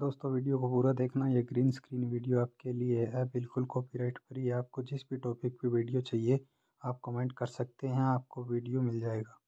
दोस्तों वीडियो को पूरा देखना ये ग्रीन स्क्रीन वीडियो आपके लिए है बिल्कुल कॉपीराइट फ्री है आपको जिस भी टॉपिक पे वीडियो चाहिए आप कमेंट कर सकते हैं आपको वीडियो मिल जाएगा